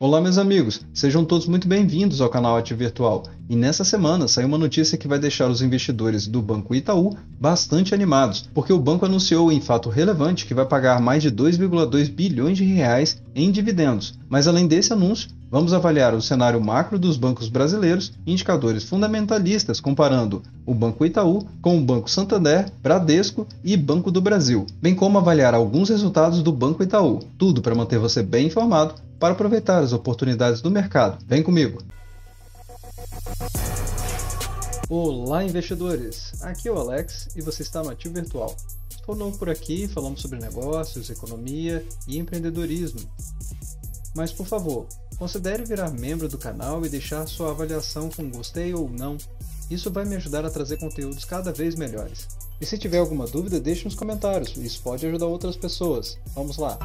Olá, meus amigos, sejam todos muito bem-vindos ao canal Ativo Virtual. E nessa semana saiu uma notícia que vai deixar os investidores do Banco Itaú bastante animados, porque o banco anunciou em fato relevante que vai pagar mais de 2,2 bilhões de reais em dividendos. Mas além desse anúncio, Vamos avaliar o cenário macro dos bancos brasileiros, indicadores fundamentalistas comparando o Banco Itaú com o Banco Santander, Bradesco e Banco do Brasil, bem como avaliar alguns resultados do Banco Itaú. Tudo para manter você bem informado para aproveitar as oportunidades do mercado. Vem comigo! Olá, investidores! Aqui é o Alex e você está no Ativo Virtual. Estou novo por aqui, falamos sobre negócios, economia e empreendedorismo. Mas por favor, Considere virar membro do canal e deixar sua avaliação com gostei ou não. Isso vai me ajudar a trazer conteúdos cada vez melhores. E se tiver alguma dúvida, deixe nos comentários, isso pode ajudar outras pessoas. Vamos lá!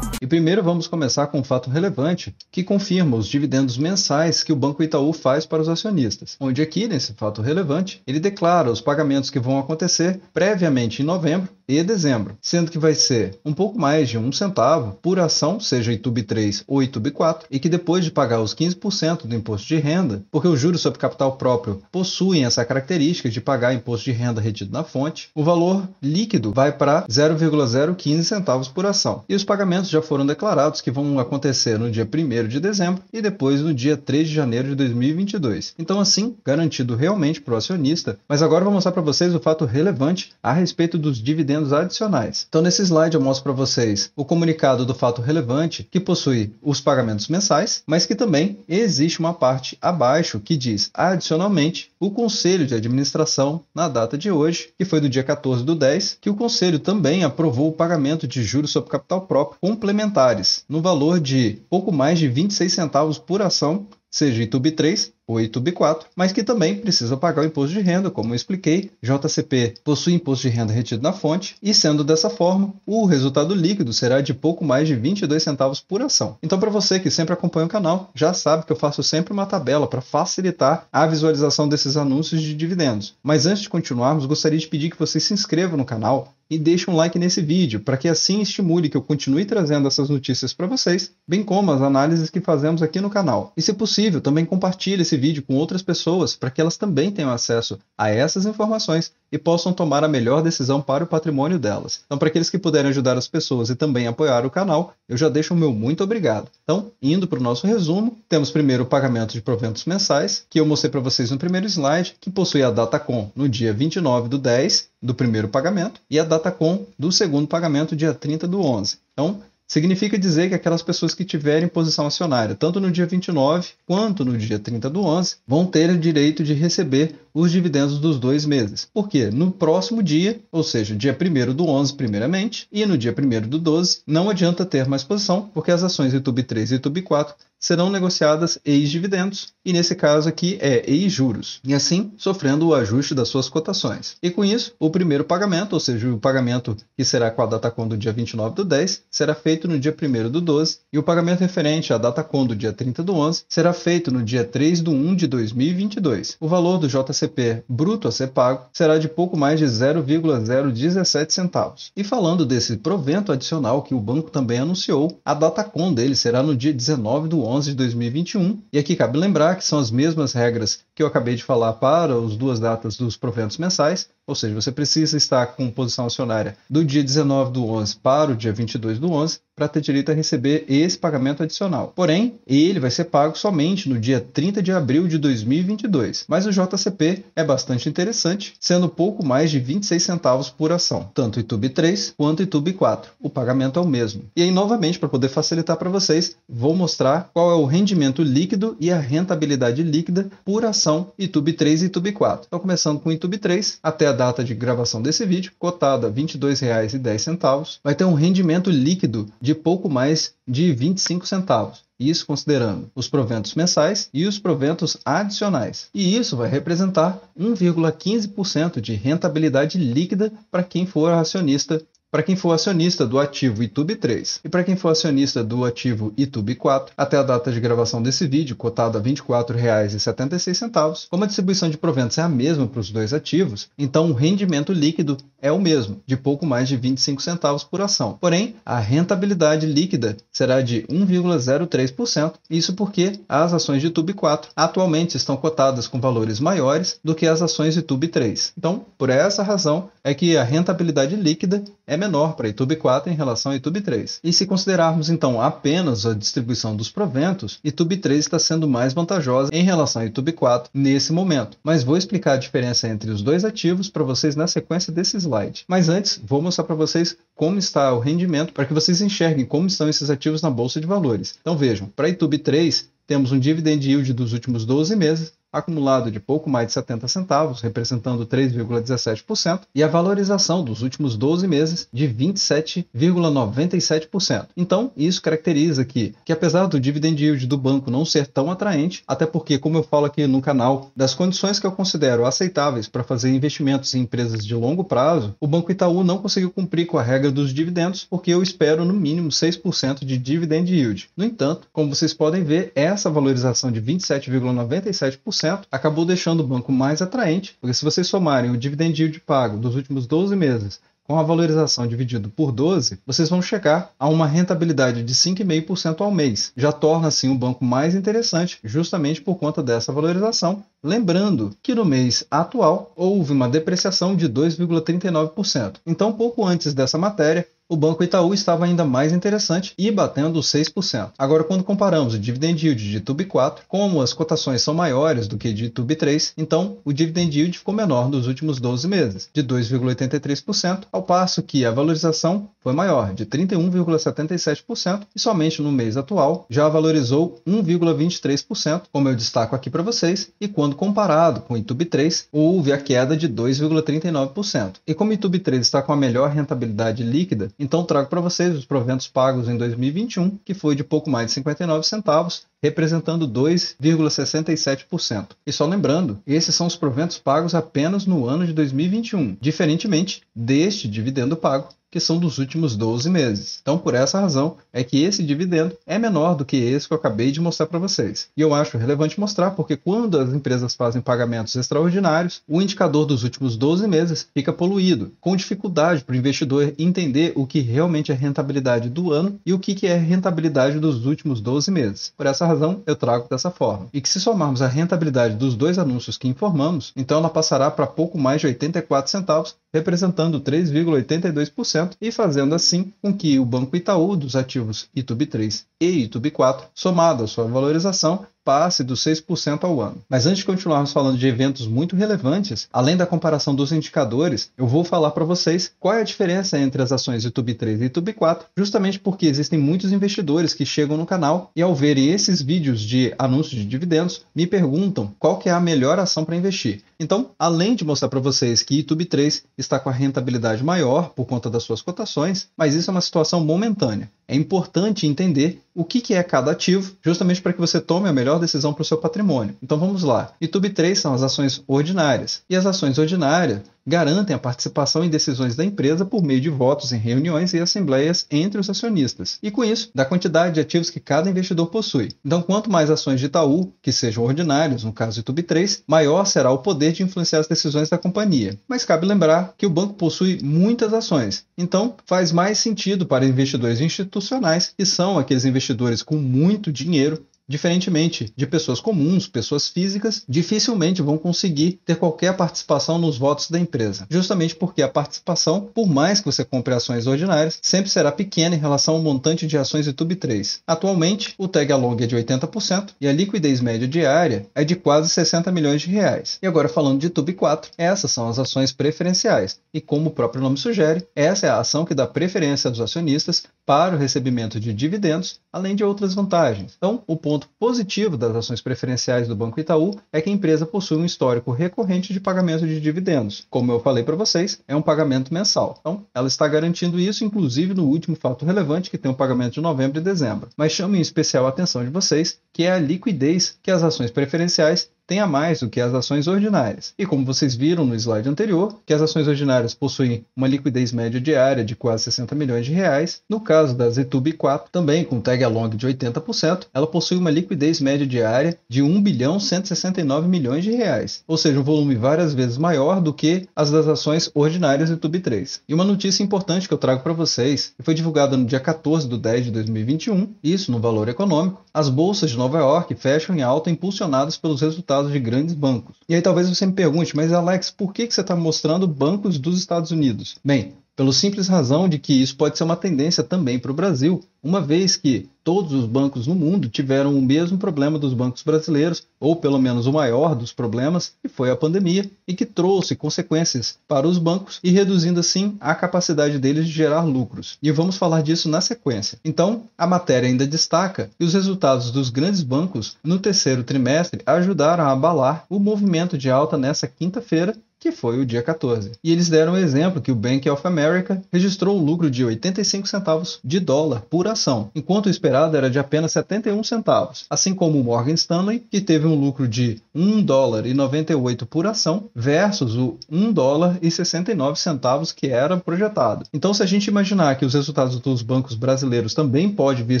E primeiro vamos começar com um fato relevante que confirma os dividendos mensais que o Banco Itaú faz para os acionistas, onde aqui, nesse fato relevante, ele declara os pagamentos que vão acontecer previamente em novembro e dezembro, sendo que vai ser um pouco mais de um centavo por ação, seja ITUB 3 ou ITUB 4, e que depois de pagar os 15% do imposto de renda, porque os juros sobre capital próprio possuem essa característica de pagar imposto de renda retido na fonte, o valor líquido vai para 0,015 centavos por ação. E os pagamentos já foram declarados que vão acontecer no dia 1 de dezembro e depois no dia 3 de janeiro de 2022. Então, assim, garantido realmente para o acionista. Mas agora vou mostrar para vocês o fato relevante a respeito dos dividendos ganhos adicionais. Então, nesse slide eu mostro para vocês o comunicado do fato relevante, que possui os pagamentos mensais, mas que também existe uma parte abaixo que diz, adicionalmente, o Conselho de Administração, na data de hoje, que foi do dia 14 do 10, que o Conselho também aprovou o pagamento de juros sobre capital próprio complementares, no valor de pouco mais de 26 centavos por ação, seja ITUB 3, o b 4 mas que também precisa pagar o imposto de renda, como eu expliquei. JCP possui imposto de renda retido na fonte, e sendo dessa forma, o resultado líquido será de pouco mais de 22 centavos por ação. Então, para você que sempre acompanha o canal, já sabe que eu faço sempre uma tabela para facilitar a visualização desses anúncios de dividendos. Mas antes de continuarmos, gostaria de pedir que você se inscreva no canal, e deixe um like nesse vídeo, para que assim estimule que eu continue trazendo essas notícias para vocês, bem como as análises que fazemos aqui no canal. E se possível, também compartilhe esse vídeo com outras pessoas, para que elas também tenham acesso a essas informações e possam tomar a melhor decisão para o patrimônio delas. Então, para aqueles que puderem ajudar as pessoas e também apoiar o canal, eu já deixo o meu muito obrigado. Então, indo para o nosso resumo, temos primeiro o pagamento de proventos mensais, que eu mostrei para vocês no primeiro slide, que possui a data com no dia 29 do 10 do primeiro pagamento e a data com do segundo pagamento, dia 30 do 11. Então, Significa dizer que aquelas pessoas que tiverem posição acionária, tanto no dia 29 quanto no dia 30 do 11, vão ter o direito de receber os dividendos dos dois meses. Porque no próximo dia, ou seja, dia 1 do 11 primeiramente, e no dia 1 do 12, não adianta ter mais posição, porque as ações YouTube 3 e YouTube 4 serão negociadas ex-dividendos, e nesse caso aqui é ex-juros, e assim sofrendo o ajuste das suas cotações. E com isso, o primeiro pagamento, ou seja, o pagamento que será com a data com do dia 29 do 10, será feito no dia 1 do 12, e o pagamento referente à data com do dia 30 do 11 será feito no dia 3 do 1 de 2022. O valor do JCP bruto a ser pago será de pouco mais de 0,017 centavos. E falando desse provento adicional que o banco também anunciou, a data com dele será no dia 19 do 11 11 de 2021, e aqui cabe lembrar que são as mesmas regras que eu acabei de falar para as duas datas dos proventos mensais, ou seja, você precisa estar com posição acionária do dia 19 do 11 para o dia 22 do 11 para ter direito a receber esse pagamento adicional. Porém, ele vai ser pago somente no dia 30 de abril de 2022. Mas o JCP é bastante interessante, sendo pouco mais de 26 centavos por ação, tanto itub 3 quanto itub 4. O pagamento é o mesmo. E aí, novamente, para poder facilitar para vocês, vou mostrar qual é o rendimento líquido e a rentabilidade líquida por ação itub 3 e itub 4. Então, começando com o YouTube 3, até a data de gravação desse vídeo, cotada R$ 22,10, vai ter um rendimento líquido de pouco mais de 25 centavos isso considerando os proventos mensais e os proventos adicionais. E isso vai representar 1,15% de rentabilidade líquida para quem for acionista para quem for acionista do ativo YouTube 3 e para quem for acionista do ativo YouTube 4, até a data de gravação desse vídeo, cotada a R$ 24,76, como a distribuição de proventos é a mesma para os dois ativos, então o rendimento líquido é o mesmo, de pouco mais de 25 centavos por ação. Porém, a rentabilidade líquida será de 1,03%, isso porque as ações de YouTube 4 atualmente estão cotadas com valores maiores do que as ações de YouTube 3. Então, por essa razão é que a rentabilidade líquida é menor para YouTube 4 em relação a YouTube 3. E se considerarmos então apenas a distribuição dos proventos, YouTube 3 está sendo mais vantajosa em relação a YouTube 4 nesse momento. Mas vou explicar a diferença entre os dois ativos para vocês na sequência desse slide. Mas antes, vou mostrar para vocês como está o rendimento para que vocês enxerguem como estão esses ativos na bolsa de valores. Então vejam, para YouTube 3 temos um dividend yield dos últimos 12 meses acumulado de pouco mais de 70 centavos, representando 3,17%, e a valorização dos últimos 12 meses de 27,97%. Então, isso caracteriza que, que apesar do dividend yield do banco não ser tão atraente, até porque, como eu falo aqui no canal, das condições que eu considero aceitáveis para fazer investimentos em empresas de longo prazo, o Banco Itaú não conseguiu cumprir com a regra dos dividendos, porque eu espero no mínimo 6% de dividend yield. No entanto, como vocês podem ver, essa valorização de 27,97% acabou deixando o banco mais atraente, porque se vocês somarem o dividend yield pago dos últimos 12 meses com a valorização dividido por 12, vocês vão chegar a uma rentabilidade de 5,5% ao mês. Já torna assim o banco mais interessante, justamente por conta dessa valorização. Lembrando que no mês atual houve uma depreciação de 2,39%. Então, pouco antes dessa matéria, o Banco Itaú estava ainda mais interessante e batendo 6%. Agora, quando comparamos o dividend yield de ITUB 4, como as cotações são maiores do que de ITUB 3, então o dividend yield ficou menor nos últimos 12 meses, de 2,83%, ao passo que a valorização foi maior, de 31,77%, e somente no mês atual já valorizou 1,23%, como eu destaco aqui para vocês, e quando comparado com o ITUB 3, houve a queda de 2,39%. E como o ITUB 3 está com a melhor rentabilidade líquida, então trago para vocês os proventos pagos em 2021, que foi de pouco mais de 59 centavos, representando 2,67%. E só lembrando, esses são os proventos pagos apenas no ano de 2021, diferentemente deste dividendo pago que são dos últimos 12 meses. Então, por essa razão, é que esse dividendo é menor do que esse que eu acabei de mostrar para vocês. E eu acho relevante mostrar porque quando as empresas fazem pagamentos extraordinários, o indicador dos últimos 12 meses fica poluído, com dificuldade para o investidor entender o que realmente é rentabilidade do ano e o que é rentabilidade dos últimos 12 meses. Por essa razão, eu trago dessa forma. E que se somarmos a rentabilidade dos dois anúncios que informamos, então ela passará para pouco mais de 84 centavos representando 3,82% e fazendo assim com que o Banco Itaú dos ativos ITUB3 e ITUB4, somado à sua valorização, passe dos 6% ao ano. Mas antes de continuarmos falando de eventos muito relevantes, além da comparação dos indicadores, eu vou falar para vocês qual é a diferença entre as ações YouTube 3 e YouTube 4, justamente porque existem muitos investidores que chegam no canal e ao verem esses vídeos de anúncios de dividendos, me perguntam qual que é a melhor ação para investir. Então, além de mostrar para vocês que YouTube 3 está com a rentabilidade maior por conta das suas cotações, mas isso é uma situação momentânea é importante entender o que, é cada ativo, justamente para que você tome a melhor decisão para o seu patrimônio. Então vamos lá. YouTube 3 são as ações ordinárias. E as ações ordinárias garantem a participação em decisões da empresa por meio de votos em reuniões e assembleias entre os acionistas, e com isso, da quantidade de ativos que cada investidor possui. Então, quanto mais ações de Itaú, que sejam ordinárias, no caso YouTube 3, maior será o poder de influenciar as decisões da companhia. Mas cabe lembrar que o banco possui muitas ações, então faz mais sentido para investidores institucionais, que são aqueles investidores com muito dinheiro, Diferentemente de pessoas comuns, pessoas físicas, dificilmente vão conseguir ter qualquer participação nos votos da empresa, justamente porque a participação, por mais que você compre ações ordinárias, sempre será pequena em relação ao montante de ações Tube 3. Atualmente, o tag along é de 80% e a liquidez média diária é de quase 60 milhões de reais. E agora falando de Tube 4, essas são as ações preferenciais e como o próprio nome sugere, essa é a ação que dá preferência dos acionistas para o recebimento de dividendos, além de outras vantagens. Então, o ponto ponto positivo das ações preferenciais do Banco Itaú é que a empresa possui um histórico recorrente de pagamento de dividendos. Como eu falei para vocês, é um pagamento mensal. Então, ela está garantindo isso, inclusive no último fato relevante, que tem o um pagamento de novembro e dezembro. Mas chame em especial a atenção de vocês que é a liquidez que as ações preferenciais tem a mais do que as ações ordinárias. E como vocês viram no slide anterior, que as ações ordinárias possuem uma liquidez média diária de quase 60 milhões de reais, no caso da Zetub 4, também com tag along de 80%, ela possui uma liquidez média diária de 1 bilhão 169 milhões de reais, ou seja, um volume várias vezes maior do que as das ações ordinárias do 3. E uma notícia importante que eu trago para vocês, que foi divulgada no dia 14 de 10 de 2021, isso no valor econômico, as bolsas de Nova York fecham em alta impulsionadas pelos resultados de grandes bancos. E aí talvez você me pergunte, mas Alex, por que, que você está mostrando bancos dos Estados Unidos? Bem, pelo simples razão de que isso pode ser uma tendência também para o Brasil uma vez que todos os bancos no mundo tiveram o mesmo problema dos bancos brasileiros, ou pelo menos o maior dos problemas, que foi a pandemia, e que trouxe consequências para os bancos e reduzindo assim a capacidade deles de gerar lucros. E vamos falar disso na sequência. Então, a matéria ainda destaca que os resultados dos grandes bancos no terceiro trimestre ajudaram a abalar o movimento de alta nessa quinta-feira, que foi o dia 14. E eles deram o exemplo que o Bank of America registrou um lucro de 85 centavos de dólar por operação, enquanto o esperado era de apenas 71 centavos, assim como o Morgan Stanley, que teve um lucro de 1 dólar e 98 por ação versus o 1 dólar e 69 centavos que era projetado. Então, se a gente imaginar que os resultados dos bancos brasileiros também pode vir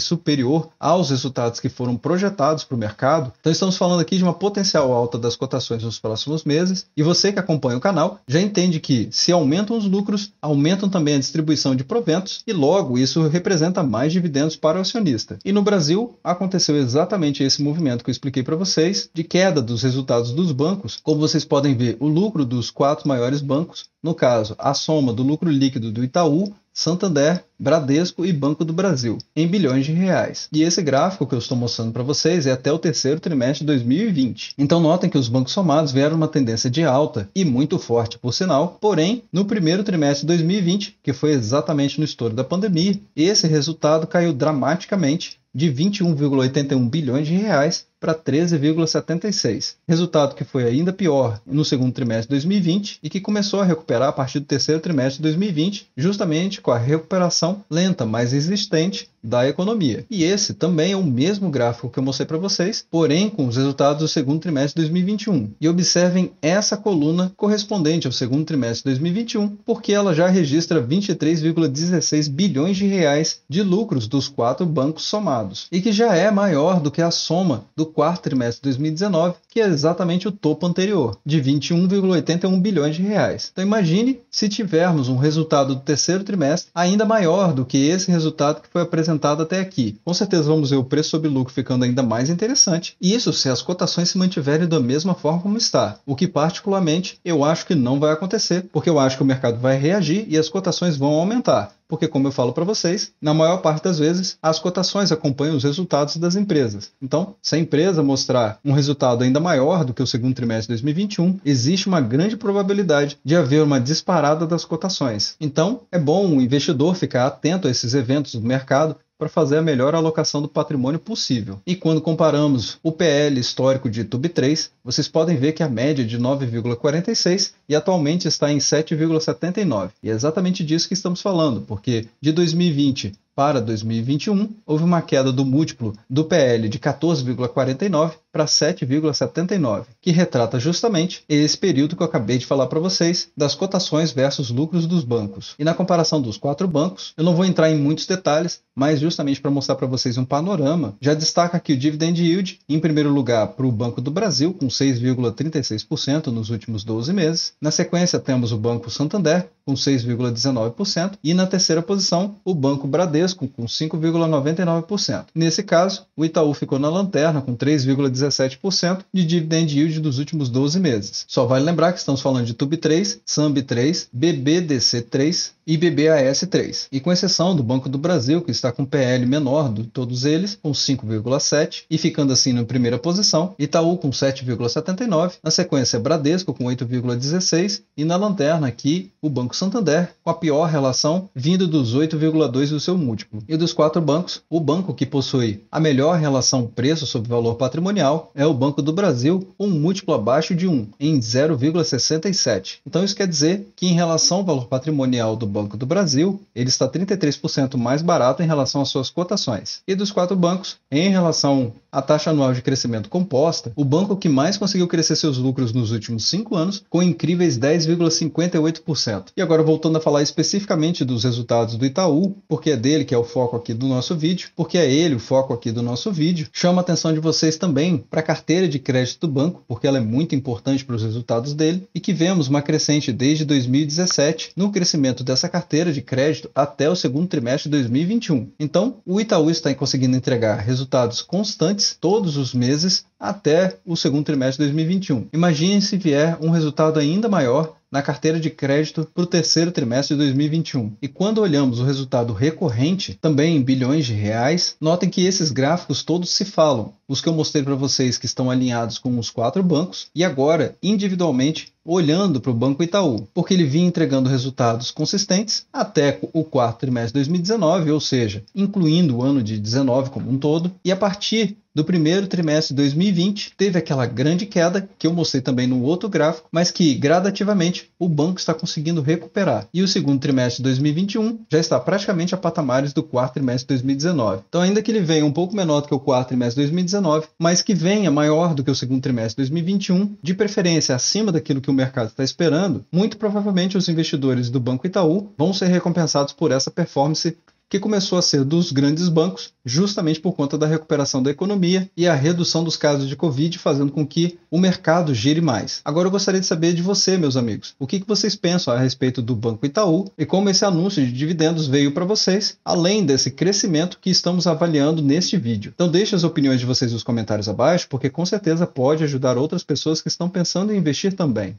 superior aos resultados que foram projetados para o mercado, então estamos falando aqui de uma potencial alta das cotações nos próximos meses. E você que acompanha o canal já entende que se aumentam os lucros, aumentam também a distribuição de proventos e logo isso representa mais de dividendos para o acionista. E no Brasil, aconteceu exatamente esse movimento que eu expliquei para vocês, de queda dos resultados dos bancos. Como vocês podem ver, o lucro dos quatro maiores bancos, no caso, a soma do lucro líquido do Itaú, Santander, Bradesco e Banco do Brasil, em bilhões de reais. E esse gráfico que eu estou mostrando para vocês é até o terceiro trimestre de 2020. Então notem que os bancos somados vieram uma tendência de alta e muito forte, por sinal. Porém, no primeiro trimestre de 2020, que foi exatamente no estouro da pandemia, esse resultado caiu dramaticamente de 21,81 bilhões de reais para 13,76, resultado que foi ainda pior no segundo trimestre de 2020 e que começou a recuperar a partir do terceiro trimestre de 2020, justamente com a recuperação lenta, mas existente da economia. E esse também é o mesmo gráfico que eu mostrei para vocês, porém com os resultados do segundo trimestre de 2021. E observem essa coluna correspondente ao segundo trimestre de 2021, porque ela já registra 23,16 bilhões de reais de lucros dos quatro bancos somados, e que já é maior do que a soma do quarto trimestre de 2019, que é exatamente o topo anterior, de 21,81 bilhões de reais. Então imagine se tivermos um resultado do terceiro trimestre ainda maior do que esse resultado que foi apresentado até aqui. Com certeza vamos ver o preço sobre lucro ficando ainda mais interessante, e isso se as cotações se mantiverem da mesma forma como está, o que particularmente eu acho que não vai acontecer, porque eu acho que o mercado vai reagir e as cotações vão aumentar porque, como eu falo para vocês, na maior parte das vezes as cotações acompanham os resultados das empresas. Então, se a empresa mostrar um resultado ainda maior do que o segundo trimestre de 2021, existe uma grande probabilidade de haver uma disparada das cotações. Então, é bom o investidor ficar atento a esses eventos do mercado para fazer a melhor alocação do patrimônio possível. E quando comparamos o PL histórico de Tube 3, vocês podem ver que a média é de 9,46 e atualmente está em 7,79. E é exatamente disso que estamos falando, porque de 2020 para 2021 houve uma queda do múltiplo do PL de 14,49 para 7,79, que retrata justamente esse período que eu acabei de falar para vocês das cotações versus lucros dos bancos. E na comparação dos quatro bancos, eu não vou entrar em muitos detalhes, mas justamente para mostrar para vocês um panorama, já destaca que o dividend yield em primeiro lugar para o Banco do Brasil com 6,36% nos últimos 12 meses, na sequência, temos o Banco Santander, com 6,19%, e na terceira posição, o Banco Bradesco, com 5,99%. Nesse caso, o Itaú ficou na lanterna, com 3,17% de dividend yield dos últimos 12 meses. Só vale lembrar que estamos falando de TUB3, SAMB3, BBDC3 e BBAS3. E com exceção do Banco do Brasil, que está com PL menor de todos eles, com 5,7%, e ficando assim na primeira posição, Itaú com 7,79%, na sequência, Bradesco com 8,16%, e na lanterna aqui o Banco Santander, com a pior relação vindo dos 8,2% do seu múltiplo. E dos quatro bancos, o banco que possui a melhor relação preço sobre valor patrimonial é o Banco do Brasil, com um múltiplo abaixo de 1, em 0,67. Então isso quer dizer que em relação ao valor patrimonial do Banco do Brasil, ele está 33% mais barato em relação às suas cotações. E dos quatro bancos, em relação à taxa anual de crescimento composta, o banco que mais conseguiu crescer seus lucros nos últimos cinco anos, com incrível incríveis 10,58%. E agora voltando a falar especificamente dos resultados do Itaú, porque é dele que é o foco aqui do nosso vídeo, porque é ele o foco aqui do nosso vídeo, chama a atenção de vocês também para a carteira de crédito do banco, porque ela é muito importante para os resultados dele e que vemos uma crescente desde 2017 no crescimento dessa carteira de crédito até o segundo trimestre de 2021. Então, o Itaú está conseguindo entregar resultados constantes todos os meses até o segundo trimestre de 2021. Imagine se vier um resultado ainda maior na carteira de crédito para o terceiro trimestre de 2021. E quando olhamos o resultado recorrente, também em bilhões de reais, notem que esses gráficos todos se falam. Os que eu mostrei para vocês que estão alinhados com os quatro bancos e agora individualmente olhando para o Banco Itaú, porque ele vinha entregando resultados consistentes até o quarto trimestre de 2019, ou seja, incluindo o ano de 19 como um todo, e a partir do primeiro trimestre de 2020, teve aquela grande queda que eu mostrei também no outro gráfico, mas que gradativamente o banco está conseguindo recuperar. E o segundo trimestre de 2021 já está praticamente a patamares do quarto trimestre de 2019. Então, ainda que ele venha um pouco menor do que o quarto trimestre de 2019, mas que venha maior do que o segundo trimestre de 2021, de preferência acima daquilo que o mercado está esperando, muito provavelmente os investidores do Banco Itaú vão ser recompensados por essa performance que começou a ser dos grandes bancos, justamente por conta da recuperação da economia e a redução dos casos de Covid, fazendo com que o mercado gire mais. Agora eu gostaria de saber de você, meus amigos, o que, vocês pensam a respeito do Banco Itaú e como esse anúncio de dividendos veio para vocês, além desse crescimento que estamos avaliando neste vídeo. Então deixe as opiniões de vocês nos comentários abaixo, porque com certeza pode ajudar outras pessoas que estão pensando em investir também.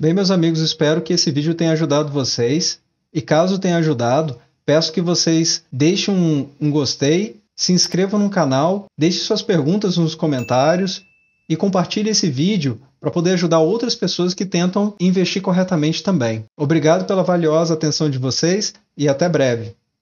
Bem, meus amigos, espero que esse vídeo tenha ajudado vocês. E caso tenha ajudado, Peço que vocês deixem um, um gostei, se inscrevam no canal, deixem suas perguntas nos comentários e compartilhem esse vídeo para poder ajudar outras pessoas que tentam investir corretamente também. Obrigado pela valiosa atenção de vocês e até breve.